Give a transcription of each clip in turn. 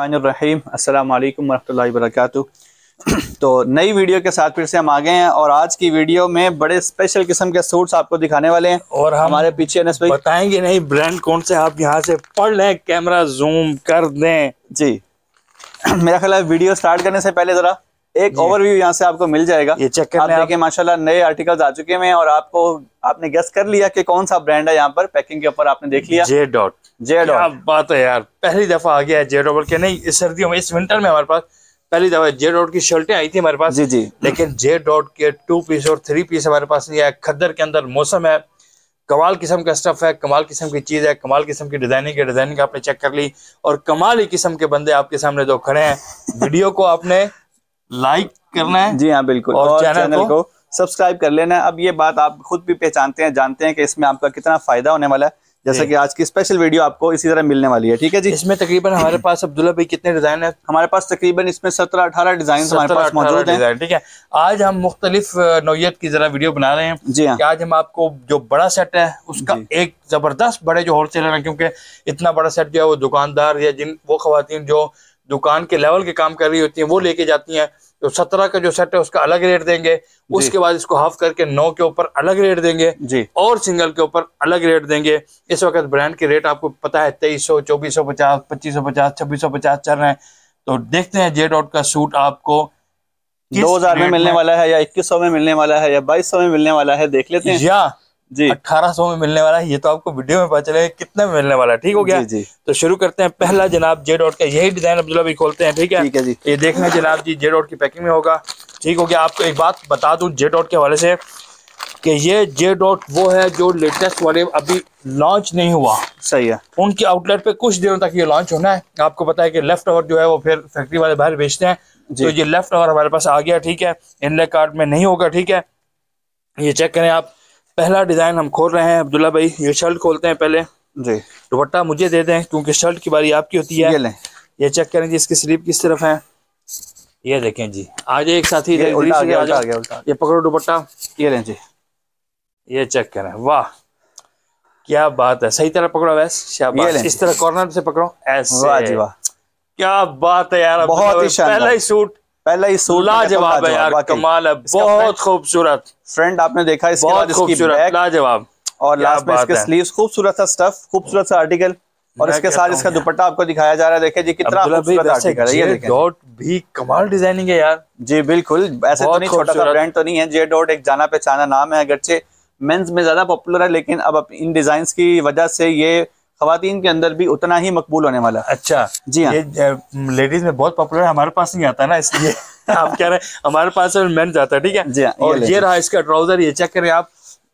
रहीम अस्सलाम वालेकुम वरहमतुल्लाहि वबरकातुहू तो नई वीडियो के साथ फिर से हम आ गए हैं और आज की वीडियो में बड़े स्पेशल किस्म के सूट्स आपको दिखाने वाले हैं और हम हमारे पीछे बताएंगे नहीं ब्रांड कौन से आप यहाँ से पढ़ लें कैमरा जूम कर दें जी मेरा ख्याल है वीडियो स्टार्ट करने से पहले ज़रा एक ओवरव्यू यहाँ से आपको मिल जाएगा ये चेक आप देखिए माशाल्लाह नए आर्टिकल्स आ चुके हैं और आपको आपने गेस कर लिया कि कौन सा ब्रांड है यहाँ पर पैकिंग के ऊपर आपने देख लिया जे डॉट जे डॉट बात है यार पहली दफा आ गया है जे डॉट के नहीं इस सर्दियों में इस विंटर में हमारे पास पहली दफा जे डॉट की शर्टें आई थी हमारे पास जी जी लेकिन J dot K two piece और थ्री पीस हमारे पास नहीं आया खद्दर के अंदर मौसम है कमाल किस्म का स्टफ है कमाल किस्म की चीज़ है कमाल किस्म की डिजाइनिंग है डिजाइनिंग आपने चेक कर ली और कमाल ही किस्म के बंदे आपके सामने दो खड़े हैं वीडियो को आपने लाइक करना है जी हाँ बिल्कुल और, और चैनल, चैनल को, को सब्सक्राइब कर लेना है अब ये बात आप खुद भी पहचानते हैं जानते हैं कि इसमें आपका कितना फायदा होने वाला है जैसे कि आज की स्पेशल वीडियो आपको इसी तरह मिलने वाली है ठीक है जी इसमें तकरीबन हमारे पास अब्दुल्ला भाई कितने डिजाइन है हमारे पास तकरीबन इसमें सत्रह अठारह डिजाइन हमारे पास मौजूद हैं ठीक है आज हम मुख्तलिफ नोयत की जरा वीडियो बना रहे हैं जी हाँ। आज हम आपको जो बड़ा सेट है उसका एक जबरदस्त बड़े जो होलसेलर है क्योंकि इतना बड़ा सेट जो है वो दुकानदार या जिन वो खुवान जो दुकान के लेवल के काम कर रही होती है वो लेके जाती है तो सत्रह का जो सेट है उसका अलग रेट देंगे उसके बाद इसको हाफ करके नौ के ऊपर अलग रेट देंगे जी और सिंगल के ऊपर अलग रेट देंगे इस वक्त ब्रांड के रेट आपको पता है तेईस सौ चौबीस सौ पचास पच्चीस सौ पचास छब्बीस सौ पचास चल रहे हैं तो देखते हैं जे डॉट का सूट आपको दो हजार में मिलने वाला है या इक्कीस सौ में मिलने वाला है या बाईस सौ में मिलने वाला है देख लेते हैं या जी अठारह सौ में मिलने वाला है ये तो आपको वीडियो में पता चलेगा कितने में मिलने वाला है ठीक हो गया जी, जी तो शुरू करते हैं पहला जनाब जे डॉट का यही डिजाइन अब्दुल्ला भाई खोलते हैं ठीक है ठीक है जी ये देखना जनाब जी जे डॉट की पैकिंग में होगा ठीक हो गया आपको एक बात बता दू जे डॉट के हवाले से कि ये जे डॉट वो है जो लेटेस्ट वाले अभी लॉन्च नहीं हुआ सही है उनके आउटलेट पे कुछ दिनों तक ये लॉन्च होना है आपको पता है कि लेफ्ट ओवर जो है वो फिर फैक्ट्री वाले बाहर बेचते हैं तो ये लेफ्ट ओवर हमारे पास आ गया ठीक है इनले कार्ड में नहीं होगा ठीक है ये चेक करें आप पहला डिज़ाइन हम खोल रहे हैं अब्दुल्ला भाई ये शर्ट खोलते हैं पहले जी दुपट्टा मुझे दे दें क्योंकि शर्ट की बारी आपकी होती है ये, ये चेक करें जी इसकी स्लीप किस तरफ है ये देखें जी आज एक साथ ही ये, उल्टा गया, उल्टा गया, उल्टा ये पकड़ो दुपट्टा ये लें जी ये चेक करें वाह क्या बात है सही तरह पकड़ो वैस इस तरह कॉर्नर से पकड़ो ऐसे वाह जी वाह क्या बात है यार बहुत ही पहला ही सूट पहला ही सोलह जवाब है यार कमाल है बहुत खूबसूरत फ्रेंड आपने देखा इसके बहुत खूबसूरत लाजवाब और लास्ट में इसके स्लीव्स खूबसूरत सा स्टफ खूबसूरत सा आर्टिकल और इसके साथ इसका दुपट्टा आपको दिखाया जा रहा है देखिए जी कितना डॉट भी कमाल डिजाइनिंग है यार जी बिल्कुल ऐसे तो नहीं छोटा सा ब्रांड तो नहीं है जे डॉट एक जाना पहचाना नाम है अगरचे मेंस में ज्यादा पॉपुलर है लेकिन अब इन डिजाइन की वजह से ये खातन के अंदर भी उतना ही मकबूल होने वाला अच्छा जी हाँ ये लेडीज में बहुत पॉपुलर है हमारे पास नहीं आता ना इसलिए आप कह रहे हैं हमारे पास मैन जाता है ठीक है जी हाँ और ये ये रहा इसका ट्राउजर ये चेक करें आप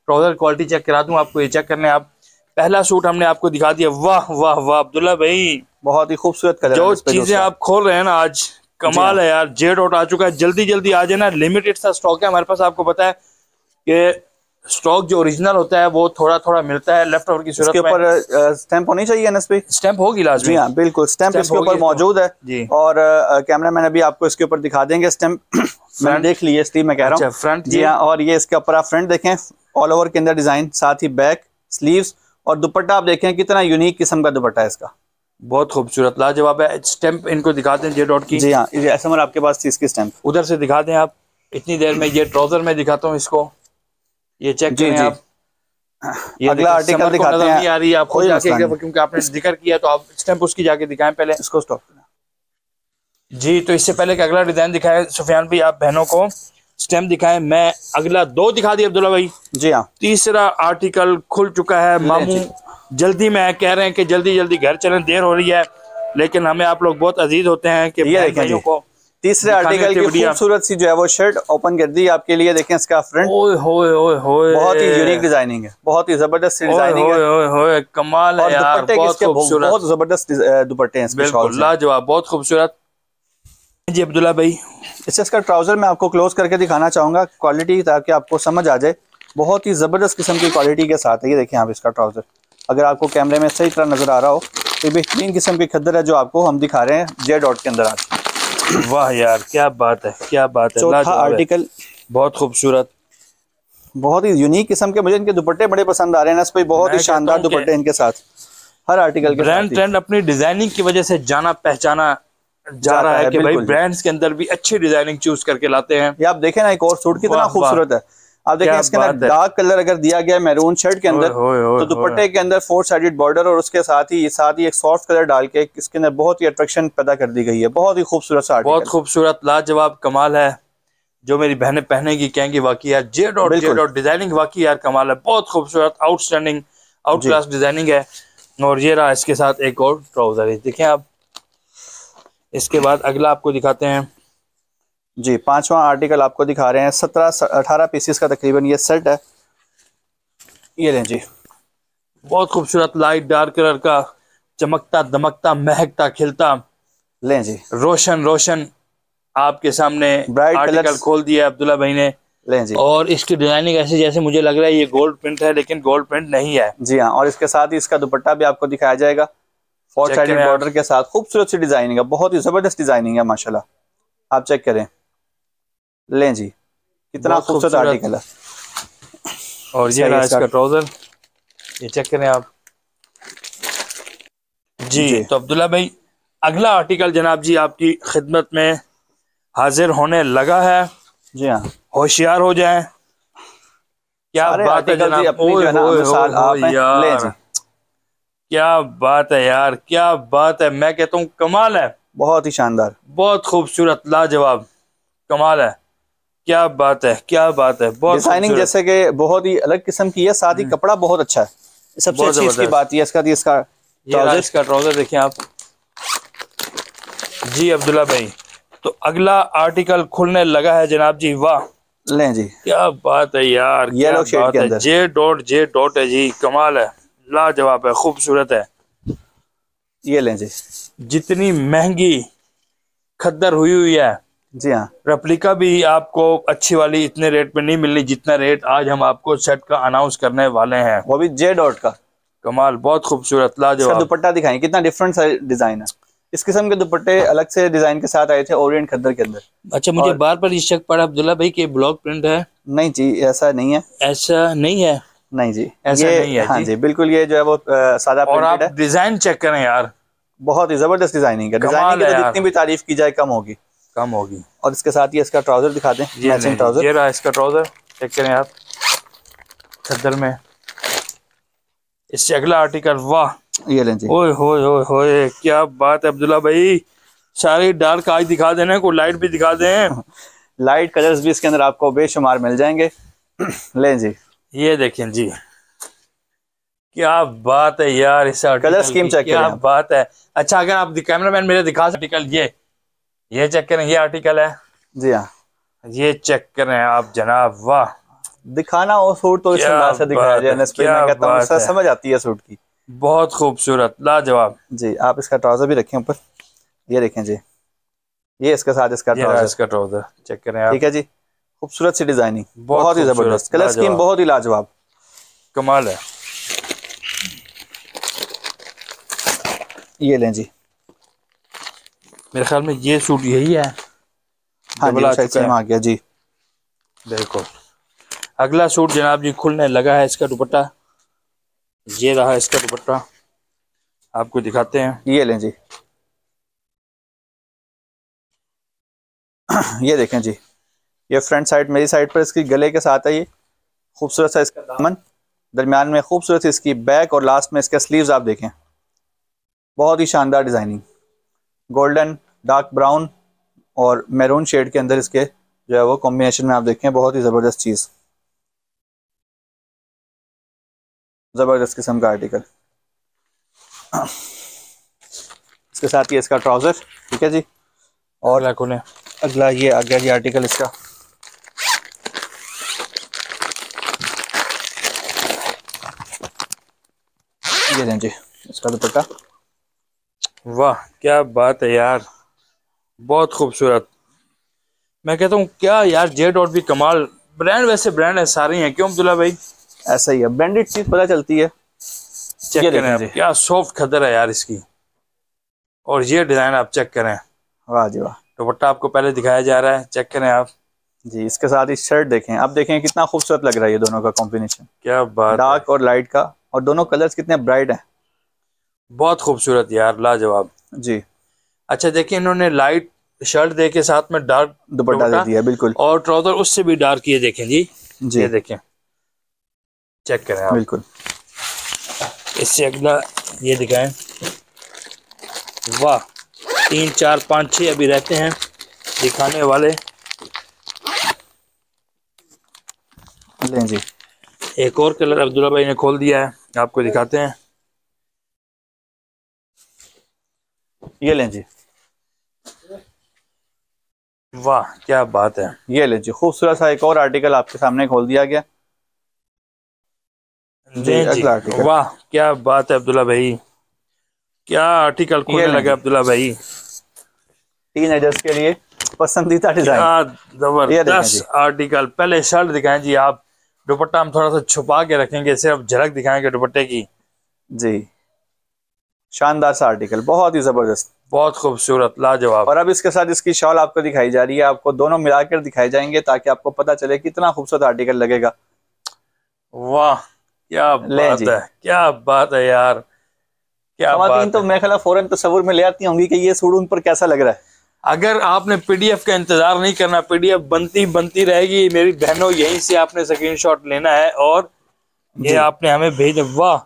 ट्राउजर क्वालिटी चेक करा दू आपको ये चेक कर आप पहला सूट हमने आपको दिखा दिया वाह वाह वाह अब्दुल्ला भाई बहुत ही खूबसूरत जो चीजें आप खोल रहे हैं ना आज कमाल हाँ। है यार जेड आउट आ चुका है जल्दी जल्दी आ जाए ना लिमिटेड सा स्टॉक है हमारे पास आपको पता है कि स्ट्रोक जो ओरिजिनल होता है वो थोड़ा थोड़ा मिलता है लेफ्ट ओवर की सूरत के ऊपर स्टैंप होनी चाहिए एनएस स्टैंप होगी लाजमी हाँ बिल्कुल स्टैंप इसके ऊपर तो- मौजूद है जी और कैमरा मैन अभी आपको इसके ऊपर दिखा देंगे स्टैंप मैंने देख ली इसलिए मैं कह रहा हूँ फ्रंट अच्छा, जी हाँ और ये इसके ऊपर आप फ्रंट देखें ऑल ओवर के अंदर डिजाइन साथ ही बैक स्लीव्स और दुपट्टा आप देखें कितना यूनिक किस्म का दुपट्टा है इसका बहुत खूबसूरत लाजवाब है स्टैंप इनको दिखा दें जे डॉट की जी हाँ एस आपके पास थी इसकी स्टैंप उधर से दिखा दें आप इतनी देर में ये ट्राउजर में दिखाता हूँ इसको ये चेक जी, करें आप ये अगला आर्टिकल दिखाते हैं आ रही है आपको क्योंकि आपने जिक्र किया तो आप स्टैंप उसकी जाके दिखाएं पहले इसको स्टॉप जी तो इससे पहले कि अगला डिजाइन दिखाए सुफियान भाई आप बहनों को स्टैम्प दिखाएं मैं अगला दो दिखा दिए अब्दुल्ला भाई जी हाँ तीसरा आर्टिकल खुल चुका है मामू जल्दी में कह रहे हैं कि जल्दी जल्दी घर चलें देर हो रही है लेकिन हमें आप लोग बहुत अजीज होते हैं कि ये भाई भाई को तीसरे आर्टिकल की खूबसूरत सी जो है वो शर्ट ओपन कर दी आपके लिए देखें इसका फ्रंट ओए होए होए होए बहुत ही यूनिक डिजाइनिंग है बहुत ही जबरदस्त डिजाइनिंग है ओए होए होए कमाल है यार बहुत खूबसूरत बहुत जबरदस्त दुपट्टे हैं इसके बिल्कुल लाजवाब बहुत खूबसूरत जी अब्दुल्ला भाई इससे इसका ट्राउजर मैं आपको क्लोज करके दिखाना चाहूंगा क्वालिटी ताकि आपको समझ आ जाए बहुत ही जबरदस्त किस्म की क्वालिटी के साथ है ये देखें आप इसका ट्राउजर अगर आपको कैमरे में सही तरह नजर आ रहा हो तो बेहतरीन किस्म की खद्दर है जो आपको हम दिखा रहे हैं जे डॉट के अंदर आज वाह यार क्या बात है क्या बात है चौथा आर्टिकल बहुत खूबसूरत बहुत ही यूनिक किस्म के मुझे इनके दुपट्टे बड़े पसंद आ रहे हैं ना बहुत ही शानदार दुपट्टे इनके साथ हर आर्टिकल के ब्रांड ट्रेंड अपनी डिजाइनिंग की वजह से जाना पहचाना जा रहा है कि भाई ब्रांड्स के अंदर भी अच्छी डिजाइनिंग चूज करके लाते हैं आप देखें ना एक और सूट कितना खूबसूरत है आप देखें इसके अंदर डार्क कलर अगर दिया गया मैरून शर्ट के अंदर तो दुपट्टे के अंदर फोर साइडेड बॉर्डर और उसके साथ ही साथ ही एक सॉफ्ट कलर डाल के इसके अंदर बहुत ही अट्रैक्शन पैदा कर दी गई है बहुत ही खूबसूरत सा बहुत खूबसूरत लाजवाब कमाल है जो मेरी बहनें पहनेगी कहेंगी वाकई यार जेड और जेड और डिजाइनिंग वाकई यार कमाल है बहुत खूबसूरत आउटस्टैंडिंग आउट क्लास डिजाइनिंग है और ये रहा इसके साथ एक और ट्राउजर है देखें आप इसके बाद अगला आपको दिखाते हैं जी पांचवा आर्टिकल आपको दिखा रहे हैं सत्रह अठारह पीसीस का तकरीबन ये सेट है ये लें जी बहुत खूबसूरत लाइट डार्क कलर का चमकता दमकता महकता खिलता लें जी रोशन रोशन आपके सामने ब्राइट आर्टिकल खोल दिया अब्दुल्ला भाई ने लें जी और इसकी डिजाइनिंग ऐसे जैसे मुझे लग रहा है ये गोल्ड प्रिंट है लेकिन गोल्ड प्रिंट नहीं है जी हाँ और इसके साथ ही इसका दुपट्टा भी आपको दिखाया जाएगा फोर साइड बॉर्डर के साथ खूबसूरत सी डिजाइनिंग है बहुत ही जबरदस्त डिजाइनिंग है माशाला आप चेक करें लें जी कितना खूबसूरत आर्टिकल है और ये रहा इसका ट्राउजर ये चेक करें आप जी, जी। तो अब्दुल्ला भाई अगला आर्टिकल जनाब जी आपकी खिदमत में हाजिर होने लगा है जी हाँ होशियार हो जाए क्या बात है जनाब क्या बात है यार क्या बात है मैं कहता हूँ कमाल है बहुत ही शानदार बहुत खूबसूरत लाजवाब कमाल है क्या बात है क्या बात है बहुत डिजाइनिंग जैसे कि बहुत ही अलग किस्म की है साथ ही हम्म। कपड़ा बहुत अच्छा है सबसे अच्छी इसकी बात है इसका इसका ट्राउजर इसका ट्राउजर देखिए आप जी अब्दुल्ला भाई तो अगला आर्टिकल खुलने लगा है जनाब जी वाह लें जी क्या बात है यार ये लोग शेड के अंदर जे डॉट जे डॉट है जी कमाल है लाजवाब है खूबसूरत है ये लें जी जितनी महंगी खद्दर हुई हुई है जी हाँ रेप्लिका भी आपको अच्छी वाली इतने रेट पे नहीं मिलनी जितना रेट आज हम आपको सेट का अनाउंस करने वाले हैं वो भी जे डॉट का कमाल बहुत खूबसूरत लाजवाब दुपट्टा दिखाएं कितना डिफरेंट डिजाइन है इस किस्म के दुपट्टे अलग से डिजाइन के साथ आए थे ओरिएंट खद्दर के अंदर अच्छा मुझे बार बार ये शक पड़ा अब्दुल्ला भाई के ब्लॉक प्रिंट है नहीं जी ऐसा नहीं है ऐसा नहीं है नहीं जी ऐसा नहीं है हाँ जी बिल्कुल ये जो है वो सादा और आप डिजाइन चेक करें यार बहुत ही जबरदस्त डिजाइनिंग है डिजाइनिंग तो जितनी भी तारीफ की जाए कम होगी कम होगी और इसके साथ ही इसका ट्राउजर दिखा दें मैचिंग ट्राउजर ये रहा इसका ट्राउजर चेक करें आप खद्दर में इससे अगला आर्टिकल वाह ये लें जी ओए होए होए होए क्या बात है अब्दुल्ला भाई सारी डार्क आज दिखा देने को लाइट भी दिखा दें लाइट कलर्स भी इसके अंदर आपको बेशुमार मिल जाएंगे लें जी ये देखें जी क्या बात है यार इस कलर स्कीम चेक क्या बात है अच्छा अगर आप कैमरा मैन मेरे दिखा आर्टिकल ये ये चेक करें ये आर्टिकल है जी हाँ ये चेक करें आप जनाब वाह दिखाना और सूट तो इस समझ आती है सूट की बहुत खूबसूरत लाजवाब जी आप इसका ट्राउजर भी रखें ऊपर ये देखें जी ये इसके साथ इसका ट्राउजर चेक करें ठीक है जी खूबसूरत सी डिजाइनिंग बहुत ही जबरदस्त कलर स्कीम बहुत ही लाजवाब कमाल है ये लें जी मेरे ख्याल में ये सूट यही है हाँ जी, अच्छा, आ गया जी देखो अगला सूट जनाब जी खुलने लगा है इसका दुपट्टा ये रहा इसका दुपट्टा आपको दिखाते हैं ये लें जी ये देखें जी ये फ्रंट साइड मेरी साइड पर इसकी गले के साथ है ये खूबसूरत सा इसका दामन दरमियान में खूबसूरत इसकी बैक और लास्ट में इसका स्लीव्स आप देखें बहुत ही शानदार डिज़ाइनिंग गोल्डन डार्क ब्राउन और मैरून शेड के अंदर इसके जो है वो कॉम्बिनेशन में आप देखें बहुत ही ज़बरदस्त चीज़ ज़बरदस्त किस्म का आर्टिकल इसके साथ ये इसका ट्राउज़र ठीक है जी और ने अगला ये आ गया जी आर्टिकल इसका ये जी इसका दुपट्टा वाह क्या बात है यार बहुत खूबसूरत मैं कहता हूँ क्या यार जे डॉट भी कमाल ब्रांड वैसे ब्रांड है सारे हैं क्यों अब्दुल्ला भाई ऐसा ही है ब्रांडेड चीज पता चलती है चेक करें क्या सॉफ्ट खदर है यार इसकी और ये डिजाइन आप चेक करें वाह जी वाह दुपट्टा आपको पहले दिखाया जा रहा है चेक करें आप जी इसके साथ ही इस शर्ट देखें आप देखें कितना खूबसूरत लग रहा है ये दोनों का कॉम्बिनेशन क्या बात डार्क और लाइट का और दोनों कलर्स कितने ब्राइट हैं बहुत खूबसूरत यार लाजवाब जी अच्छा देखिए इन्होंने लाइट शर्ट दे के साथ में डार्क दुपट्टा दे दिया बिल्कुल और ट्राउजर उससे भी डार्क ये देखें जी जी ये देखें चेक करें आप बिल्कुल इससे अगला ये दिखाएं वाह तीन चार पांच छह अभी रहते हैं दिखाने वाले लें जी एक और कलर अब्दुल्ला भाई ने खोल दिया है आपको दिखाते हैं ये लें जी वाह क्या बात है ये लीजिए खूबसूरत सा एक और आर्टिकल आपके सामने खोल दिया गया जी, वाह क्या बात है अब्दुल्ला भाई क्या आर्टिकल खोलने लगे अब्दुल्ला भाई तीन एजर्स के लिए पसंदीदा डिजाइन जबरदस्त आर्टिकल पहले शर्ट दिखाएं जी आप दुपट्टा हम थोड़ा सा छुपा के रखेंगे सिर्फ झलक दिखाएंगे दुपट्टे की जी शानदार सा आर्टिकल बहुत ही जबरदस्त बहुत खूबसूरत लाजवाब और अब इसके साथ इसकी शॉल आपको दिखाई जा रही है आपको दोनों मिलाकर दिखाई जाएंगे ताकि आपको पता चले कितना खूबसूरत आर्टिकल लगेगा वाह क्या बात है क्या बात है यार क्या बात तो है? तो मैं ख्याल फौरन तस्वुर में ले आती होंगी कि ये सूट उन पर कैसा लग रहा है अगर आपने पीडीएफ का इंतजार नहीं करना पीडीएफ बनती बनती रहेगी मेरी बहनों यहीं से आपने स्क्रीन लेना है और ये आपने हमें भेज वाह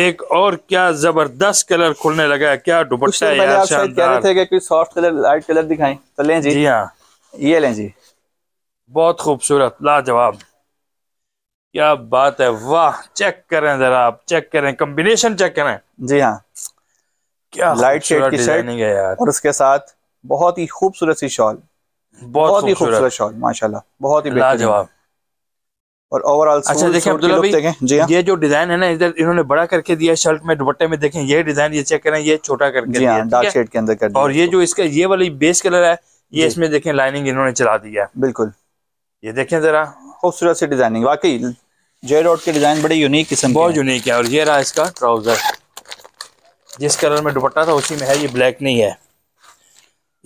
एक और क्या जबरदस्त कलर खुलने लगा है क्या दुपट्टा है यार शानदार थे कि कोई सॉफ्ट कलर लाइट कलर दिखाएं तो लें जी जी हाँ ये लें जी बहुत खूबसूरत लाजवाब क्या बात है वाह चेक करें जरा आप चेक करें कॉम्बिनेशन चेक करें जी हाँ क्या लाइट शेड की शर्ट है यार और उसके साथ बहुत ही खूबसूरत सी शॉल बहुत ही खूबसूरत शॉल माशाल्लाह बहुत ही लाजवाब और ओवरऑल अच्छा देखिए अब्दुल्ला भाई जी हाँ। ये जो डिजाइन है ना इधर इन्होंने बड़ा करके दिया शर्ट में दुपट्टे में देखें ये डिजाइन ये चेक करें ये छोटा करके दिया डार्क हाँ, शेड के अंदर कर और ये जो इसका ये वाली बेस कलर है ये इसमें देखें लाइनिंग इन्होंने चला दिया बिल्कुल ये देखें जरा खूबसूरत सी डिजाइनिंग वाकई जे डॉट के डिजाइन बड़े यूनिक किस्म बहुत यूनिक है और ये रहा इसका ट्राउजर जिस कलर में दुपट्टा था उसी में है ये ब्लैक नहीं है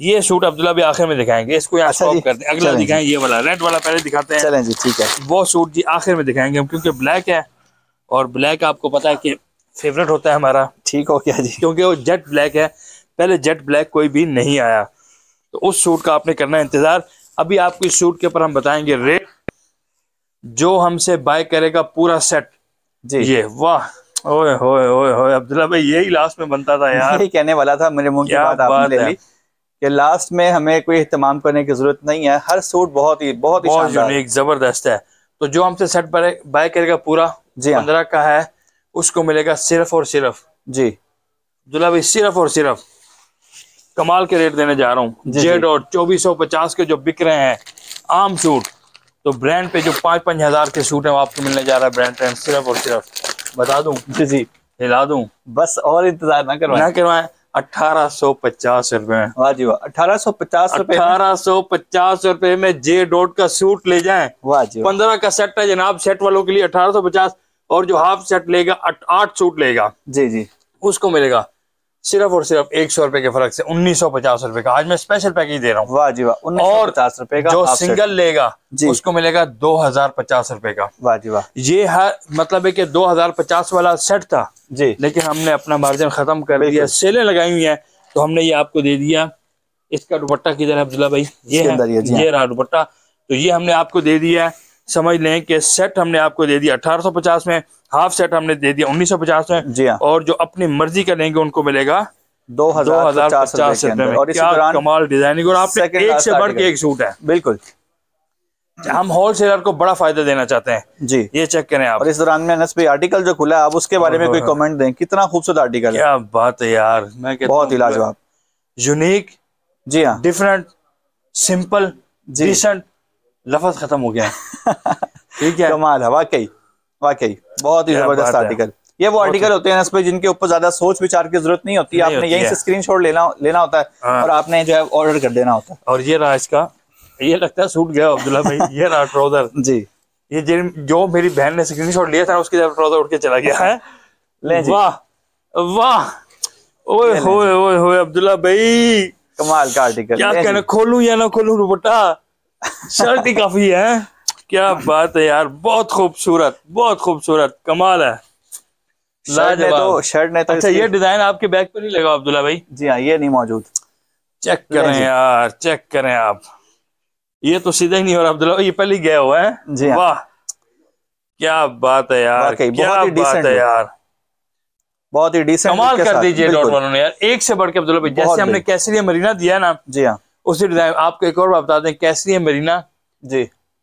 ये सूट अब्दुल्ला भी आखिर में दिखाएंगे इसको यहाँ अच्छा करते हैं अगला दिखाएंगे ये वाला रेड वाला पहले दिखाते हैं चलें जी ठीक है वो सूट जी आखिर में दिखाएंगे हम क्योंकि ब्लैक है और ब्लैक आपको पता है कि फेवरेट होता है हमारा ठीक हो गया जी क्योंकि वो जेट ब्लैक है पहले जेट ब्लैक कोई भी नहीं आया तो उस सूट का आपने करना है इंतज़ार अभी आपको इस सूट के ऊपर हम बताएंगे रेट जो हमसे बाय करेगा पूरा सेट जी ये वाह ओए ओए ओए ओए अब्दुल्ला भाई यही लास्ट में बनता था यार यही कहने वाला था मेरे मुंह की बात आपने ले ली कि लास्ट में हमें कोई इहतमाम करने की जरूरत नहीं है हर सूट बहुत ही बहुत ही जबरदस्त है तो जो हमसे सेट बाय करेगा पूरा जी हाँ। पंद्रह का है उसको मिलेगा सिर्फ और सिर्फ जी दुल्हा भाई सिर्फ और सिर्फ कमाल के रेट देने जा रहा हूँ जेड और चौबीस सौ पचास के जो बिक रहे हैं आम सूट तो ब्रांड पे जो पाँच पाँच हजार के सूट है वो आपको मिलने जा रहा है ब्रांड पे सिर्फ और सिर्फ बता दू जी जी हिला दू बस और इंतजार ना करवाए ना करवाए अठारह सौ पचास रूपए वाह जी वाह अठारह सौ पचास रूपए अठारह सौ पचास रूपए में जे डॉट का सूट ले जाए वाह जी पंद्रह का सेट है जनाब सेट वालों के लिए अठारह सौ पचास और जो हाफ सेट लेगा आठ सूट लेगा जी जी उसको मिलेगा सिर्फ और सिर्फ एक सौ रुपए के फर्क से उन्नीस सौ पचास रुपए का आज मैं स्पेशल पैकेज दे रहा हूँ वाह जी वाह और पचास रुपए का जो सिंगल लेगा उसको मिलेगा दो हजार पचास रुपए का वाह जी वाह ये हर मतलब है कि दो हजार पचास वाला सेट था जी लेकिन हमने अपना मार्जिन खत्म कर दिया सेलें लगाई हुई है तो हमने ये आपको दे दिया इसका दुपट्टा किधर है अब्दुल्ला भाई ये है ये रहा दुपट्टा तो ये हमने आपको दे दिया है समझ लें कि सेट हमने आपको दे दिया 1850 में हाफ सेट हमने दे दिया 1950 में जी हाँ। और जो अपनी मर्जी का लेंगे उनको मिलेगा दो हजार पचास रुपए कमाल डिजाइनिंग और आपने एक से बढ़ के एक सूट है बिल्कुल हम होलसेलर को बड़ा फायदा देना चाहते हैं जी ये चेक करें आप और इस दौरान में आर्टिकल जो खुला है आप उसके बारे में कोई कमेंट दें कितना खूबसूरत आर्टिकल है क्या बात है यार मैं बहुत ही लाजवाब यूनिक जी हाँ डिफरेंट सिंपल डिसेंट लफज खत्म हो गया ठीक है कमाल है वाकई वाकई बहुत ही जबरदस्त आर्टिकल ये वो आर्टिकल होते हैं इसमें जिनके ऊपर ज्यादा सोच विचार की जरूरत नहीं होती आपने यहीं से स्क्रीनशॉट लेना लेना होता है और आपने जो है ऑर्डर कर देना होता है और ये रहा इसका ये लगता है सूट गया अब्दुल्ला भाई ये रहा ट्राउजर जी ये जिन जो मेरी बहन ने स्क्रीनशॉट लिया था उसके ट्राउजर उठ के चला गया है वाह वाह ओए होए होए अब्दुल्ला भाई कमाल का आर्टिकल क्या कहना खोलूं या ना खोलूं दुपट्टा शर्ट ही काफी है क्या बात है यार बहुत खूबसूरत बहुत खूबसूरत कमाल है तो शर्ट ने तो अच्छा ये डिजाइन आपके बैग पर नहीं लगा अब्दुल्ला भाई जी हाँ ये नहीं मौजूद चेक करें यार चेक करें आप ये तो सीधा ही नहीं हो रहा अब्दुल्ला ये पहले गया हुआ है जी हाँ। वाह क्या बात है यार क्या बात है यार बहुत ही डिसेंट कमाल कर दीजिए डॉट वालों ने यार एक से बढ़ के अब्दुल्ला भाई जैसे हमने कैसे मरीना दिया ना जी हाँ उसी डिज़ाइन आपको एक और बात बता दें कैसी है मरीना जी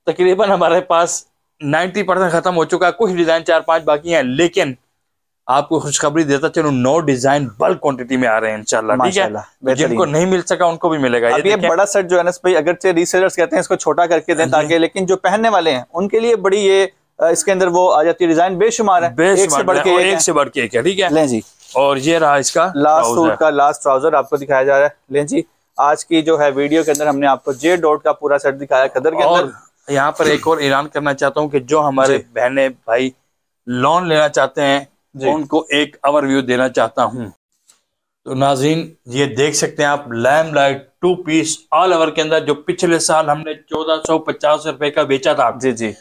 तकरीबन हमारे पास 90 परसेंट ख़त्म हो चुका है कुछ डिज़ाइन चार पांच बाकी हैं लेकिन आपको खुशखबरी देता चलो नौ डिजाइन बल्क क्वांटिटी में आ रहे हैं इंशाल्लाह ठीक है जिनको नहीं मिल सका उनको भी मिलेगा अब ये, ये बड़ा सेट जो है ना भाई अगर रीसेलर्स कहते हैं इसको छोटा करके दें हाँ ताकि लेकिन जो पहनने वाले हैं उनके लिए बड़ी ये इसके अंदर वो आ जाती है डिजाइन बेशुमार है एक से बढ़ के एक है ठीक है और ये रहा इसका लास्ट सूट का लास्ट ट्राउजर आपको दिखाया जा रहा है लें जी आज की जो है वीडियो के अंदर हमने आपको जे डॉट का पूरा सेट दिखाया कदर के अंदर यहाँ पर एक और ऐलान करना चाहता हूँ कि जो हमारे बहने भाई लोन लेना चाहते हैं उनको एक व्यू देना चाहता हूँ तो नाजीन ये देख सकते हैं आप लैम light two piece all over के अंदर जो पिछले साल हमने चौदह सौ पचास रुपए का बेचा था जी जी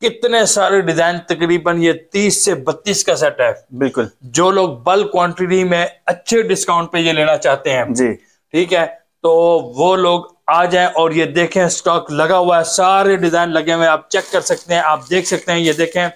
कितने सारे डिजाइन तकरीबन ये तीस से बत्तीस का सेट है बिल्कुल जो लोग बल्क क्वांटिटी में अच्छे डिस्काउंट पे ये लेना चाहते हैं जी ठीक है तो वो लोग आ जाए और ये देखें स्टॉक लगा हुआ है सारे डिज़ाइन लगे हुए हैं आप चेक कर सकते हैं आप देख सकते हैं ये देखें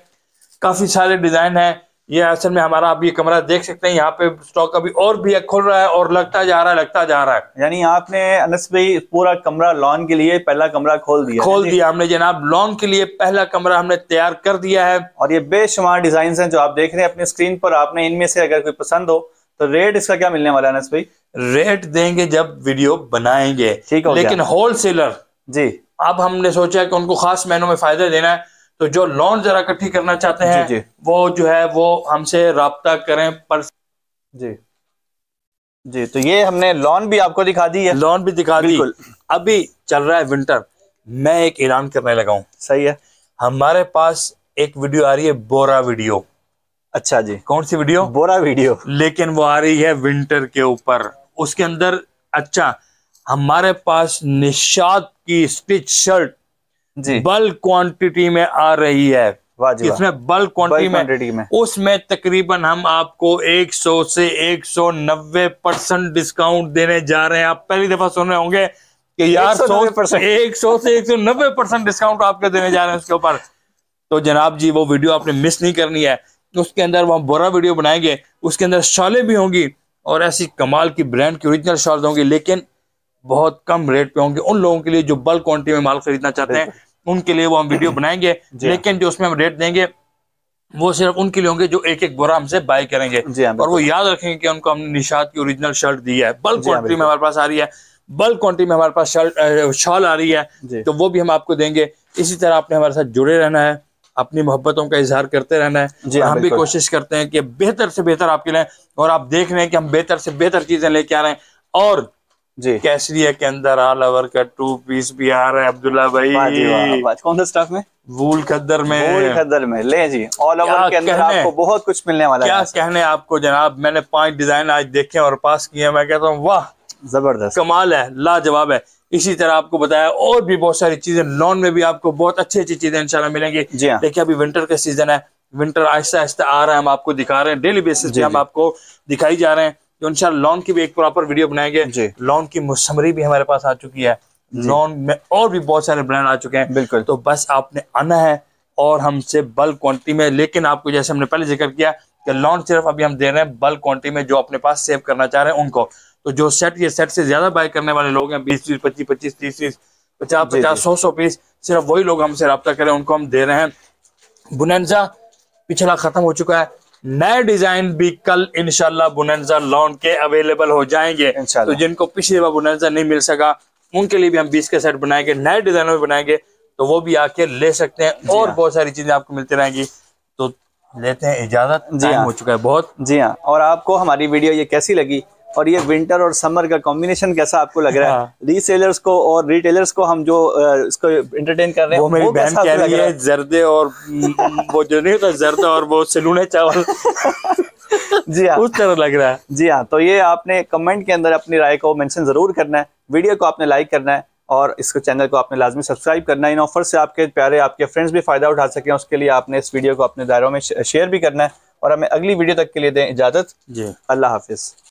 काफ़ी सारे डिज़ाइन है ये असल में हमारा आप ये कमरा देख सकते हैं यहाँ पे स्टॉक अभी और भी खुल रहा है और लगता जा रहा है लगता जा रहा है यानी आपने अनस भाई पूरा कमरा लॉन के लिए पहला कमरा खोल दिया खोल दिया हमने जनाब लॉन के लिए पहला कमरा हमने तैयार कर दिया है और ये बेशुमार डिजाइन है जो आप देख रहे हैं अपने स्क्रीन पर आपने इनमें से अगर कोई पसंद हो तो रेट इसका क्या मिलने वाला है अनस भाई रेट देंगे जब वीडियो बनाएंगे ठीक है लेकिन होलसेलर जी अब हमने सोचा कि उनको खास महीनों में फायदा देना है तो जो लोन जरा इकट्ठी करना चाहते हैं जी, जी। वो जो है वो हमसे रबता करें पर जी जी तो ये हमने लोन भी आपको दिखा दी है लोन भी दिखा दी अभी चल रहा है विंटर मैं एक ऐलान करने लगा हूँ सही है हमारे पास एक वीडियो आ रही है बोरा वीडियो अच्छा जी कौन सी वीडियो बोरा वीडियो लेकिन वो आ रही है विंटर के ऊपर उसके अंदर अच्छा हमारे पास निशाद की स्टिच शर्ट जी बल्क क्वांटिटी में आ रही है इसमें बल्क क्वांटिटी में, में। उसमें तकरीबन हम आपको 100 से 190 परसेंट डिस्काउंट देने जा रहे हैं आप पहली दफा सुन रहे होंगे कि यार 100 एक सौ से 190 परसेंट डिस्काउंट आपके देने जा रहे हैं उसके ऊपर तो जनाब जी वो वीडियो आपने मिस नहीं करनी है तो उसके अंदर वहाँ बोरा वीडियो बनाएंगे उसके अंदर शॉलें भी होंगी और ऐसी कमाल की ब्रांड की ओरिजिनल शॉल्स होंगी लेकिन बहुत कम रेट पे होंगे उन लोगों के लिए जो बल्क क्वान्टिटी में माल खरीदना चाहते हैं उनके लिए वो हम वीडियो बनाएंगे हाँ। लेकिन जो उसमें हम रेट देंगे वो सिर्फ उनके लिए होंगे जो एक एक बोरा हमसे बाय करेंगे हाँ, और वो याद रखेंगे कि उनको हमने निशाद की ओरिजिनल शर्ट दी है बल्क क्वांटिटी हाँ, में हमारे पास आ रही है बल्क क्वांटिटी में हमारे पास शर्ट शॉल आ रही है तो वो भी हम आपको देंगे इसी तरह आपने हमारे साथ जुड़े रहना है अपनी मोहब्बतों का इजहार करते रहना है जी हाँ, हम भी कोशिश करते हैं कि बेहतर से बेहतर आपके लिए और आप देख रहे हैं कि हम बेहतर से बेहतर चीजें लेके आ रहे हैं और जी कैसरिया के अंदर ऑल ओवर का टू पीस भी आ रहा है अब्दुल्ला भाई कौन सा स्टाफ में वूल खदर में खदर में ले जी ऑल ओवर के अंदर आपको बहुत कुछ मिलने वाला क्या है क्या कहने आपको जनाब मैंने पांच डिजाइन आज देखे और पास किए मैं कहता हूँ वाह जबरदस्त कमाल है लाजवाब है इसी तरह आपको बताया और भी बहुत सारी चीजें लॉन में भी आपको बहुत अच्छी अच्छी चीजें इंशाल्लाह मिलेंगी हाँ। देखिए अभी विंटर का सीजन है विंटर आहिस्ता आहिस्ता आ रहा है हम आपको दिखा रहे हैं डेली बेसिस पे हम आपको दिखाई जा रहे हैं तो इंशाल्लाह लॉन की भी एक प्रॉपर वीडियो बनाएंगे लॉन की मुसमरी भी हमारे पास आ चुकी है लॉन में और भी बहुत सारे ब्रांड आ चुके हैं बिल्कुल तो बस आपने आना है और हमसे बल्क क्वांटिटी में लेकिन आपको जैसे हमने पहले जिक्र किया कि लॉन सिर्फ अभी हम दे रहे हैं बल्क क्वांटिटी में जो अपने पास सेव करना चाह रहे हैं उनको तो जो सेट या सेट से ज्यादा बाय करने वाले लोग हैं बीस तीस पच्चीस पच्चीस तीस तीस पचास पचास सौ सौ पीस सिर्फ वही लोग हमसे रब्ता करें उनको हम दे रहे हैं बुनंजा पिछला खत्म हो चुका है नए डिजाइन भी कल इनशाला बुनंजा लॉन के अवेलेबल हो जाएंगे तो जिनको पिछली बार बुनजा नहीं मिल सका उनके लिए भी हम बीस के सेट बनाएंगे नए डिजाइनों में बनाएंगे तो वो भी आके ले सकते हैं और हाँ। बहुत सारी चीजें आपको मिलती रहेंगी तो लेते हैं इजाजत जी हाँ। हो चुका है बहुत जी हाँ और आपको हमारी वीडियो ये कैसी लगी और ये विंटर और समर का कॉम्बिनेशन कैसा आपको लग रहा है रीसेलर्स हाँ। को और रिटेलर्स को हम जो इसको एंटरटेन कर रहे हैं वो मेरी बहन कह रही है जर्दे और वो जो नहीं होता जर्द और वो सलूने चावल जी हाँ उस तरह लग रहा है जी हाँ तो ये आपने कमेंट के अंदर अपनी राय को मेंशन जरूर करना है वीडियो को आपने लाइक करना है और इसको चैनल को आपने लाजमी सब्सक्राइब करना है इन ऑफर से आपके प्यारे आपके फ्रेंड्स भी फायदा उठा सके उसके लिए आपने इस वीडियो को अपने दायरों में शेयर भी करना है और हमें अगली वीडियो तक के लिए दें इजाजत जी अल्लाह हाफिज़